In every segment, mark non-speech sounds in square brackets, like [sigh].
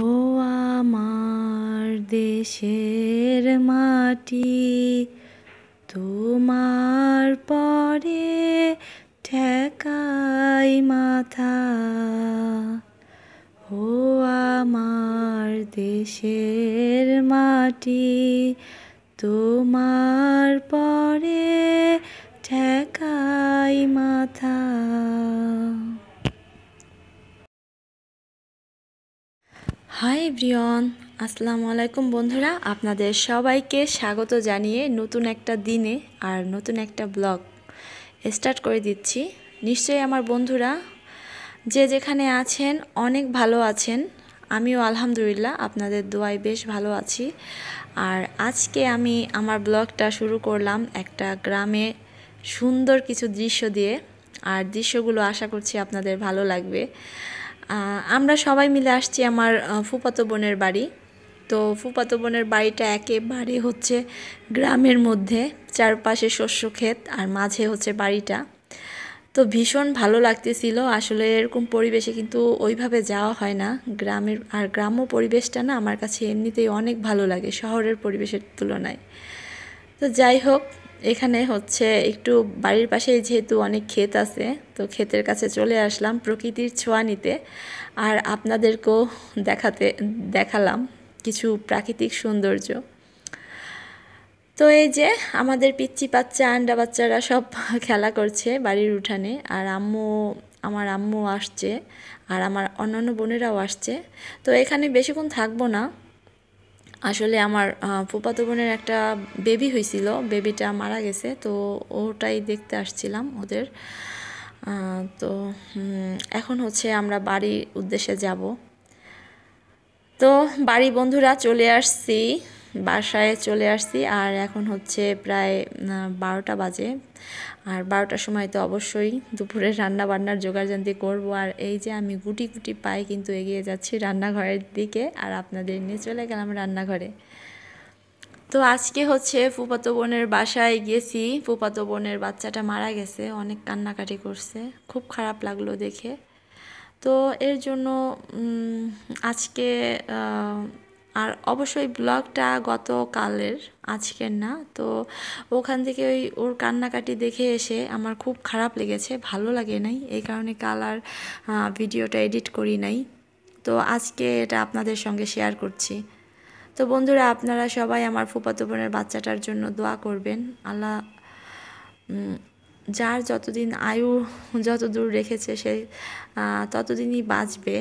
ও আমার দেশের মাটি তোমার পরে ঠেকাই মাথা ও আমার দেশের মাটি তোমার পরে ঠেকাই মাথা হাই ব্রিয়ন আসসালামু আলাইকুম বন্ধুরা আপনাদের সবাইকে স্বাগত জানিয়ে নতুন একটা দিনে আর নতুন একটা ব্লগ স্টার্ট করে দিচ্ছি নিশ্চয়ই আমার বন্ধুরা যে যেখানে আছেন অনেক ভালো আছেন আমিও আলহামদুলিল্লাহ আপনাদের দোয়ায় বেশ ভালো আছি আর আজকে আমি আমার ব্লগটা শুরু করলাম একটা গ্রামে সুন্দর কিছু দৃশ্য দিয়ে আর দৃশ্যগুলো আশা করছি আপনাদের ভালো লাগবে আমরা সবাই মিলে আসছি আমার ফুপাতো বোনের বাড়ি তো ফুপাতো বোনের বাড়িটা একেবারে হচ্ছে গ্রামের মধ্যে চারপাশে শস্য ক্ষেত আর মাঝে হচ্ছে বাড়িটা তো ভীষণ ভালো লাগতেছিল আসলে এরকম পরিবেশে কিন্তু ওইভাবে যাওয়া হয় না গ্রামের আর গ্রাম্য পরিবেশটা না আমার কাছে এমনিতেই অনেক ভালো লাগে শহরের পরিবেশের তুলনায় তো যাই হোক এখানে হচ্ছে একটু বাড়ির পাশেই যেহেতু অনেক ক্ষেত আছে তো ক্ষেতের কাছে চলে আসলাম প্রকৃতির ছোঁয়া নিতে আর আপনাদেরকেও দেখাতে দেখালাম কিছু প্রাকৃতিক সৌন্দর্য তো এই যে আমাদের পিচ্চি বাচ্চা আন্ডা বাচ্চারা সব [laughs] খেলা করছে বাড়ির উঠানে আর আম্মু আমার আম্মু আসছে আর আমার অন্যান্য বোনেরাও আসছে তো এখানে বেশিক্ষণ থাকবো না আসলে আমার ফুপাতো বোনের একটা বেবি হয়েছিল বেবিটা মারা গেছে তো ওটাই দেখতে আসছিলাম ওদের তো এখন হচ্ছে আমরা বাড়ির উদ্দেশ্যে যাব তো বাড়ি বন্ধুরা চলে আসছি বাসায় চলে আসছি আর এখন হচ্ছে প্রায় বারোটা বাজে আর বারোটার সময় তো অবশ্যই দুপুরে রান্না বান্নার জানতে করব আর এই যে আমি গুটি গুটি পাই কিন্তু এগিয়ে যাচ্ছি রান্নাঘরের দিকে আর আপনাদের নিয়ে চলে গেলাম রান্নাঘরে তো আজকে হচ্ছে ফুপাতো বোনের বাসায় গেছি ফুপাতো বোনের বাচ্চাটা মারা গেছে অনেক কান্নাকাটি করছে খুব খারাপ লাগলো দেখে তো এর জন্য আজকে আর অবশ্যই ব্লগটা গতকালের আজকের না তো ওখান থেকে ওই ওর কান্নাকাটি দেখে এসে আমার খুব খারাপ লেগেছে ভালো লাগে নাই এই কারণে কাল আর ভিডিওটা এডিট করি নাই তো আজকে এটা আপনাদের সঙ্গে শেয়ার করছি তো বন্ধুরা আপনারা সবাই আমার ফুপাতো বোনের বাচ্চাটার জন্য দোয়া করবেন আল্লাহ যার যতদিন আয়ু যত দূর রেখেছে সে ততদিনই বাঁচবে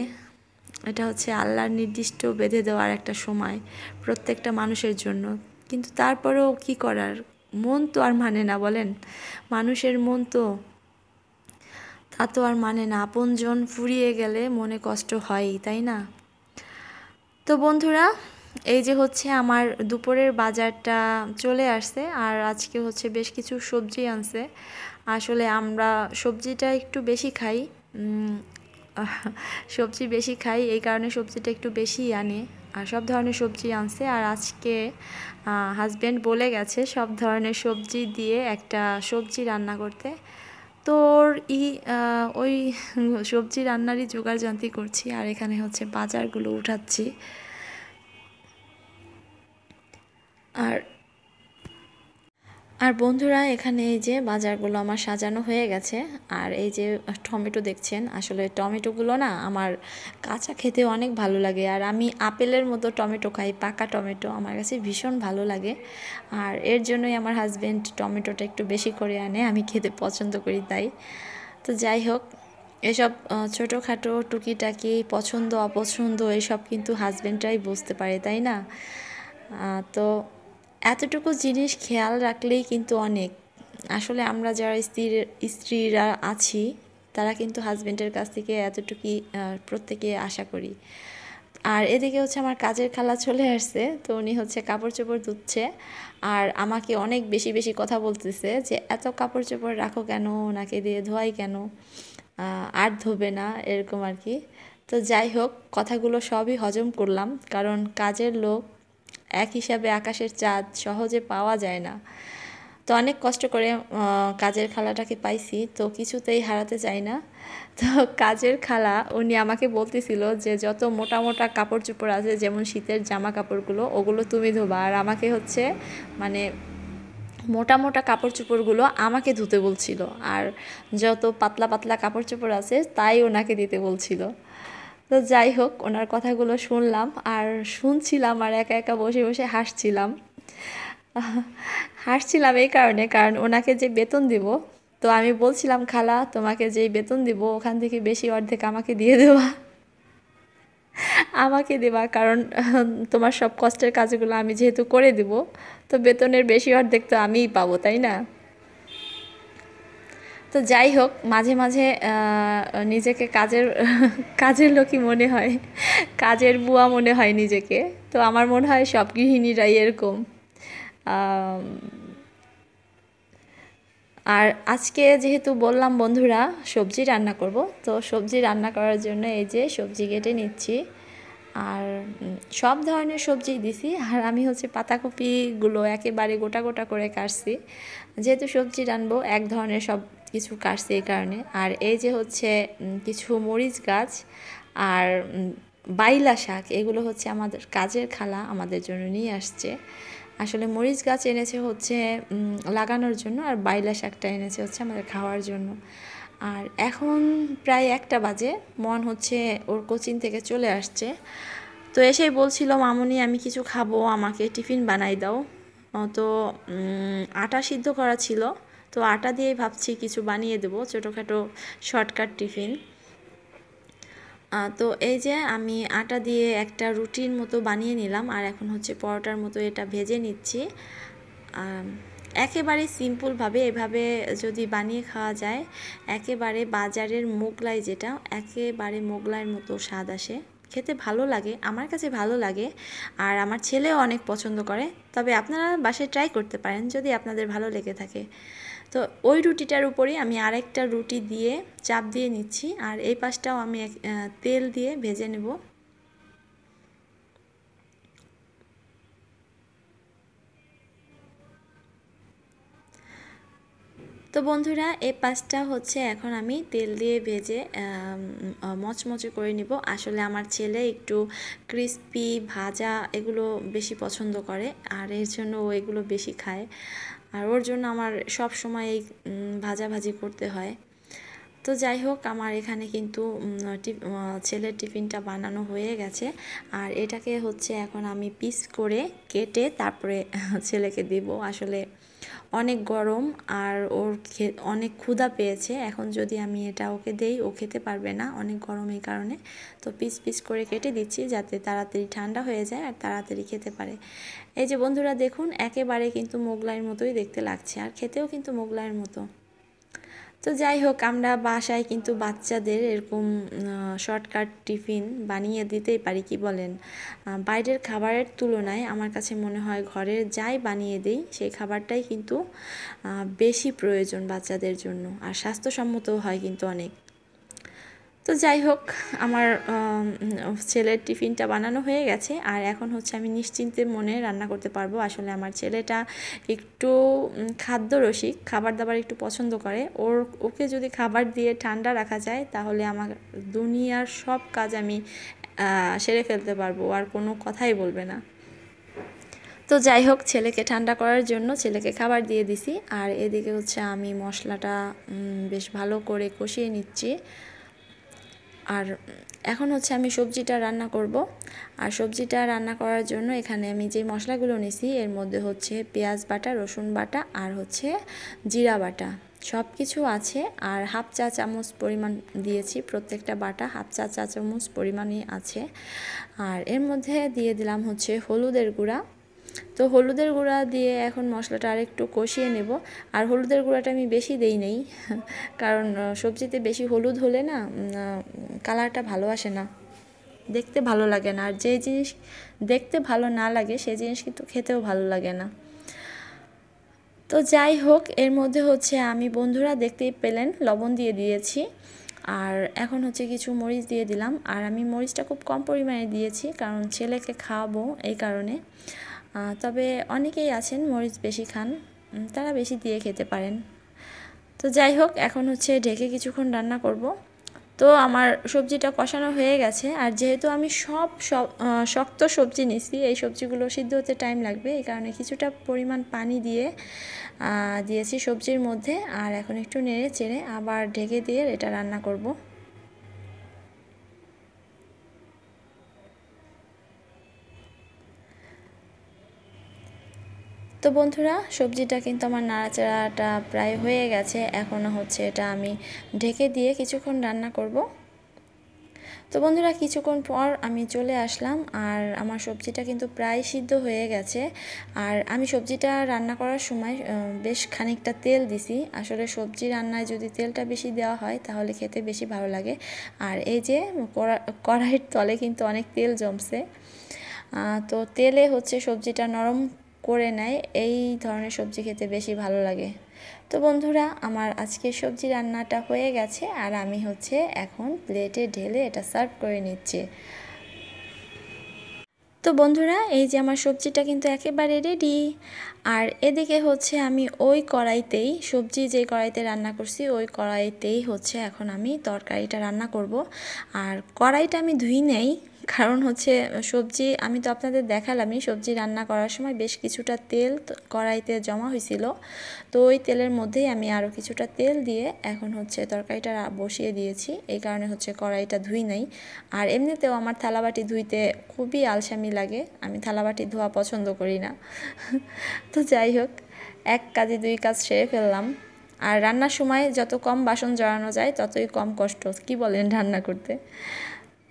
এটা হচ্ছে আল্লাহর নির্দিষ্ট বেঁধে দেওয়ার একটা সময় প্রত্যেকটা মানুষের জন্য কিন্তু তারপরেও কি করার মন তো আর মানে না বলেন মানুষের মন তো তা তো আর মানে না আপনজন ফুরিয়ে গেলে মনে কষ্ট হয়ই তাই না তো বন্ধুরা এই যে হচ্ছে আমার দুপুরের বাজারটা চলে আসছে আর আজকে হচ্ছে বেশ কিছু সবজি আনছে আসলে আমরা সবজিটা একটু বেশি খাই সবজি বেশি খাই এই কারণে সবজিটা একটু বেশি আনে আর সব ধরনের সবজি আনছে আর আজকে হাজব্যান্ড বলে গেছে সব ধরনের সবজি দিয়ে একটা সবজি রান্না করতে তোর ই ওই সবজি রান্নারই জোগাড় জানতি করছি আর এখানে হচ্ছে বাজারগুলো উঠাচ্ছি আর আর বন্ধুরা এখানে এই যে বাজারগুলো আমার সাজানো হয়ে গেছে আর এই যে টমেটো দেখছেন আসলে টমেটোগুলো না আমার কাঁচা খেতে অনেক ভালো লাগে আর আমি আপেলের মতো টমেটো খাই পাকা টমেটো আমার কাছে ভীষণ ভালো লাগে আর এর জন্যই আমার হাজব্যান্ড টমেটোটা একটু বেশি করে আনে আমি খেতে পছন্দ করি তাই তো যাই হোক এসব ছোটোখাটো টুকিটাকি পছন্দ অপছন্দ এসব কিন্তু হাজব্যান্ডটাই বুঝতে পারে তাই না তো এতটুকু জিনিস খেয়াল রাখলেই কিন্তু অনেক আসলে আমরা যারা স্ত্রীর স্ত্রীরা আছি তারা কিন্তু হাজব্যান্ডের কাছ থেকে এতটুকুই প্রত্যেকে আশা করি আর এদিকে হচ্ছে আমার কাজের খালা চলে আসছে তো উনি হচ্ছে কাপড় চোপড় ধুচ্ছে আর আমাকে অনেক বেশি বেশি কথা বলতেছে যে এত কাপড় চোপড় রাখো কেন ওনাকে দিয়ে ধোয়াই কেন আর ধোবে না এরকম আর কি তো যাই হোক কথাগুলো সবই হজম করলাম কারণ কাজের লোক এক হিসাবে আকাশের চাঁদ সহজে পাওয়া যায় না তো অনেক কষ্ট করে কাজের খালাটাকে পাইছি তো কিছুতেই হারাতে চাই না তো কাজের খালা উনি আমাকে বলতেছিল যে যত মোটা মোটা কাপড় চোপড় আছে যেমন শীতের জামা কাপড়গুলো ওগুলো তুমি ধোবা আর আমাকে হচ্ছে মানে মোটা মোটা কাপড় চোপড়গুলো আমাকে ধুতে বলছিল আর যত পাতলা পাতলা কাপড় চোপড় আছে তাই ওনাকে দিতে বলছিল তো যাই হোক ওনার কথাগুলো শুনলাম আর শুনছিলাম আর একা একা বসে বসে হাসছিলাম হাসছিলাম এই কারণে কারণ ওনাকে যে বেতন দিব তো আমি বলছিলাম খালা তোমাকে যেই বেতন দিব ওখান থেকে বেশি অর্ধেক আমাকে দিয়ে দেওয়া আমাকে দেবা কারণ তোমার সব কষ্টের কাজগুলো আমি যেহেতু করে দেব তো বেতনের বেশি অর্ধেক তো আমিই পাবো তাই না তো যাই হোক মাঝে মাঝে নিজেকে কাজের কাজের লোকই মনে হয় কাজের বুয়া মনে হয় নিজেকে তো আমার মনে হয় সব গৃহিণীরাই এরকম আর আজকে যেহেতু বললাম বন্ধুরা সবজি রান্না করব তো সবজি রান্না করার জন্য এই যে সবজি কেটে নিচ্ছি আর সব ধরনের সবজি দিছি আর আমি হচ্ছে পাতাকপিগুলো একেবারে গোটা গোটা করে কাটছি যেহেতু সবজি রানবো এক ধরনের সব কিছু কাটছে এই কারণে আর এই যে হচ্ছে কিছু মরিচ গাছ আর বাইলা শাক এগুলো হচ্ছে আমাদের কাজের খালা আমাদের জন্য নিয়ে আসছে আসলে মরিচ গাছ এনেছে হচ্ছে লাগানোর জন্য আর বাইলা শাকটা এনেছে হচ্ছে আমাদের খাওয়ার জন্য আর এখন প্রায় একটা বাজে মন হচ্ছে ওর কোচিং থেকে চলে আসছে তো এসেই বলছিল মামুনি আমি কিছু খাবো আমাকে টিফিন বানাই দাও তো আটা সিদ্ধ করা ছিল তো আটা দিয়েই ভাবছি কিছু বানিয়ে দেবো ছোটোখাটো শর্টকাট টিফিন তো এই যে আমি আটা দিয়ে একটা রুটির মতো বানিয়ে নিলাম আর এখন হচ্ছে পরোটার মতো এটা ভেজে নিচ্ছি একেবারে সিম্পলভাবে এভাবে যদি বানিয়ে খাওয়া যায় একেবারে বাজারের মোগলাই যেটা একেবারে মোগলাইয়ের মতো স্বাদ আসে খেতে ভালো লাগে আমার কাছে ভালো লাগে আর আমার ছেলেও অনেক পছন্দ করে তবে আপনারা বাসায় ট্রাই করতে পারেন যদি আপনাদের ভালো লেগে থাকে তো ওই রুটিটার উপরেই আমি আরেকটা রুটি দিয়ে চাপ দিয়ে নিচ্ছি আর এই পাশটাও আমি তেল দিয়ে ভেজে নেব তো বন্ধুরা এই পাঁচটা হচ্ছে এখন আমি তেল দিয়ে ভেজে মচমচে করে নিব আসলে আমার ছেলে একটু ক্রিস্পি ভাজা এগুলো বেশি পছন্দ করে আর এর জন্য ও এগুলো বেশি খায় আর ওর জন্য আমার সব সময় এই ভাজাভাজি করতে হয় তো যাই হোক আমার এখানে কিন্তু ছেলের টিফিনটা বানানো হয়ে গেছে আর এটাকে হচ্ছে এখন আমি পিস করে কেটে তারপরে [laughs] ছেলেকে দেব আসলে অনেক গরম আর ওর অনেক ক্ষুধা পেয়েছে এখন যদি আমি এটা ওকে দেই ও খেতে পারবে না অনেক গরম এই কারণে তো পিস পিস করে কেটে দিচ্ছি যাতে তাড়াতাড়ি ঠান্ডা হয়ে যায় আর তাড়াতাড়ি খেতে পারে এই যে বন্ধুরা দেখুন একেবারে কিন্তু মোগলাইয়ের মতোই দেখতে লাগছে আর খেতেও কিন্তু মোগলাইয়ের মতো তো যাই হোক আমরা বাসায় কিন্তু বাচ্চাদের এরকম শর্টকাট টিফিন বানিয়ে দিতেই পারি কি বলেন বাইরের খাবারের তুলনায় আমার কাছে মনে হয় ঘরের যাই বানিয়ে দিই সেই খাবারটাই কিন্তু বেশি প্রয়োজন বাচ্চাদের জন্য আর স্বাস্থ্যসম্মতও হয় কিন্তু অনেক তো যাই হোক আমার ছেলের টিফিনটা বানানো হয়ে গেছে আর এখন হচ্ছে আমি নিশ্চিন্তে মনে রান্না করতে পারবো আসলে আমার ছেলেটা একটু খাদ্য রসিক খাবার দাবার একটু পছন্দ করে ওর ওকে যদি খাবার দিয়ে ঠান্ডা রাখা যায় তাহলে আমার দুনিয়ার সব কাজ আমি সেরে ফেলতে পারবো আর কোনো কথাই বলবে না তো যাই হোক ছেলেকে ঠান্ডা করার জন্য ছেলেকে খাবার দিয়ে দিছি আর এদিকে হচ্ছে আমি মশলাটা বেশ ভালো করে কষিয়ে নিচ্ছি আর এখন হচ্ছে আমি সবজিটা রান্না করব আর সবজিটা রান্না করার জন্য এখানে আমি যে মশলাগুলো নিছি এর মধ্যে হচ্ছে পেঁয়াজ বাটা রসুন বাটা আর হচ্ছে জিরা বাটা সব কিছু আছে আর হাফ চা চামচ পরিমাণ দিয়েছি প্রত্যেকটা বাটা হাফ চা চা চামচ পরিমাণই আছে আর এর মধ্যে দিয়ে দিলাম হচ্ছে হলুদের গুঁড়া তো হলুদের গুঁড়া দিয়ে এখন মশলাটা আর একটু কষিয়ে নেব আর হলুদের গুঁড়াটা আমি বেশি দেই নেই [laughs] কারণ সবজিতে বেশি হলুদ হলে না কালারটা ভালো আসে না দেখতে ভালো লাগে না আর যে জিনিস দেখতে ভালো না লাগে সেই জিনিস কিন্তু খেতেও ভালো লাগে না তো যাই হোক এর মধ্যে হচ্ছে আমি বন্ধুরা দেখতেই পেলেন লবণ দিয়ে দিয়েছি আর এখন হচ্ছে কিছু মরিচ দিয়ে দিলাম আর আমি মরিচটা খুব কম পরিমাণে দিয়েছি কারণ ছেলেকে খাওয়াবো এই কারণে তবে অনেকেই আছেন মরিচ বেশি খান তারা বেশি দিয়ে খেতে পারেন তো যাই হোক এখন হচ্ছে ঢেকে কিছুক্ষণ রান্না করব তো আমার সবজিটা কষানো হয়ে গেছে আর যেহেতু আমি সব শক্ত সবজি নিছি এই সবজিগুলো সিদ্ধ হতে টাইম লাগবে এই কারণে কিছুটা পরিমাণ পানি দিয়ে দিয়েছি সবজির মধ্যে আর এখন একটু নেড়ে চেড়ে আবার ঢেকে দিয়ে এটা রান্না করব তো বন্ধুরা সবজিটা কিন্তু আমার নাড়াচাড়াটা প্রায় হয়ে গেছে এখনও হচ্ছে এটা আমি ঢেকে দিয়ে কিছুক্ষণ রান্না করব তো বন্ধুরা কিছুক্ষণ পর আমি চলে আসলাম আর আমার সবজিটা কিন্তু প্রায় সিদ্ধ হয়ে গেছে আর আমি সবজিটা রান্না করার সময় বেশ খানিকটা তেল দিছি আসলে সবজি রান্নায় যদি তেলটা বেশি দেওয়া হয় তাহলে খেতে বেশি ভালো লাগে আর এই যে কড়াইয়ের তলে কিন্তু অনেক তেল জমছে তো তেলে হচ্ছে সবজিটা নরম করে নেয় এই ধরনের সবজি খেতে বেশি ভালো লাগে তো বন্ধুরা আমার আজকের সবজি রান্নাটা হয়ে গেছে আর আমি হচ্ছে এখন প্লেটে ঢেলে এটা সার্ভ করে নিচ্ছি তো বন্ধুরা এই যে আমার সবজিটা কিন্তু একেবারে রেডি আর এদিকে হচ্ছে আমি ওই কড়াইতেই সবজি যে কড়াইতে রান্না করছি ওই কড়াইতেই হচ্ছে এখন আমি তরকারিটা রান্না করব আর কড়াইটা আমি ধুই নেই কারণ হচ্ছে সবজি আমি তো আপনাদের দেখালামই সবজি রান্না করার সময় বেশ কিছুটা তেল কড়াইতে জমা হয়েছিল তো ওই তেলের মধ্যেই আমি আরও কিছুটা তেল দিয়ে এখন হচ্ছে তরকারিটা বসিয়ে দিয়েছি এই কারণে হচ্ছে কড়াইটা ধুই নাই আর এমনিতেও আমার থালাবাটি ধুইতে খুবই আলসামি লাগে আমি থালাবাটি ধোয়া পছন্দ করি না [laughs] তো যাই হোক এক কাজে দুই কাজ সেরে ফেললাম আর রান্নার সময় যত কম বাসন জড়ানো যায় ততই কম কষ্ট কি বলেন রান্না করতে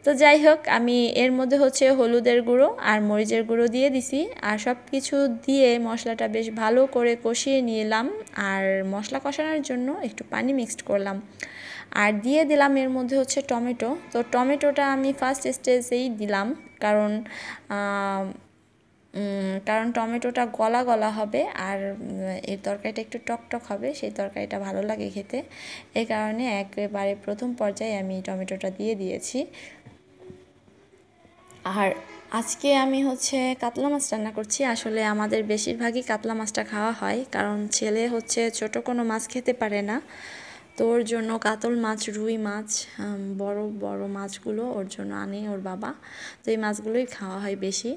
তো যাই হোক আমি এর মধ্যে হচ্ছে হলুদের গুঁড়ো আর মরিচের গুঁড়ো দিয়ে দিছি আর সব কিছু দিয়ে মশলাটা বেশ ভালো করে কষিয়ে নিলাম আর মশলা কষানোর জন্য একটু পানি মিক্সড করলাম আর দিয়ে দিলাম এর মধ্যে হচ্ছে টমেটো তো টমেটোটা আমি ফার্স্ট স্টেজেই দিলাম কারণ কারণ টমেটোটা গলা গলা হবে আর এর তরকারিটা একটু টকটক হবে সেই তরকারিটা ভালো লাগে খেতে এই কারণে একেবারে প্রথম পর্যায়ে আমি টমেটোটা দিয়ে দিয়েছি আর আজকে আমি হচ্ছে কাতলা মাছ রান্না করছি আসলে আমাদের বেশিরভাগই কাতলা মাছটা খাওয়া হয় কারণ ছেলে হচ্ছে ছোট কোনো মাছ খেতে পারে না তো ওর জন্য কাতল মাছ রুই মাছ বড় বড় মাছগুলো ওর জন্য আনে ওর বাবা তো এই মাছগুলোই খাওয়া হয় বেশি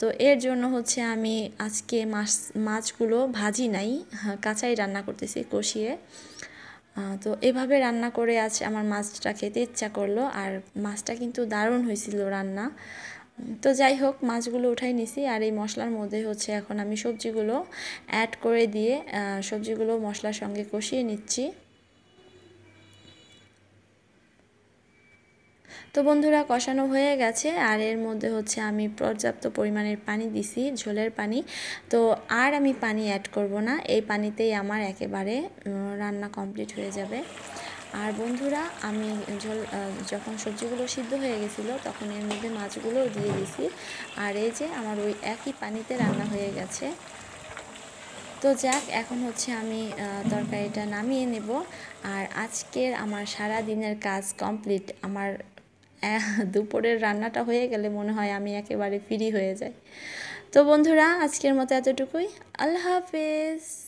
তো এর জন্য হচ্ছে আমি আজকে মাছ মাছগুলো ভাজি নাই হ্যাঁ, কাঁচাই রান্না করতেছি কষিয়ে তো এভাবে রান্না করে আজ আমার মাছটা খেতে ইচ্ছা করলো আর মাছটা কিন্তু দারুণ হয়েছিল রান্না তো যাই হোক মাছগুলো উঠাই নিছি আর এই মশলার মধ্যে হচ্ছে এখন আমি সবজিগুলো অ্যাড করে দিয়ে সবজিগুলো মশলার সঙ্গে কষিয়ে নিচ্ছি তো বন্ধুরা কষানো হয়ে গেছে আর এর মধ্যে হচ্ছে আমি পর্যাপ্ত পরিমাণের পানি দিছি ঝোলের পানি তো আর আমি পানি অ্যাড করব না এই পানিতেই আমার একেবারে রান্না কমপ্লিট হয়ে যাবে আর বন্ধুরা আমি ঝোল যখন সবজিগুলো সিদ্ধ হয়ে গেছিলো তখন এর মধ্যে মাছগুলো দিয়ে দিছি আর এই যে আমার ওই একই পানিতে রান্না হয়ে গেছে তো যাক এখন হচ্ছে আমি তরকারিটা নামিয়ে নেব আর আজকের আমার সারা দিনের কাজ কমপ্লিট আমার দুপুরের রান্নাটা হয়ে গেলে মনে হয় আমি একেবারে ফ্রি হয়ে যাই তো বন্ধুরা আজকের মতো এতটুকুই আল্লাহ হাফেজ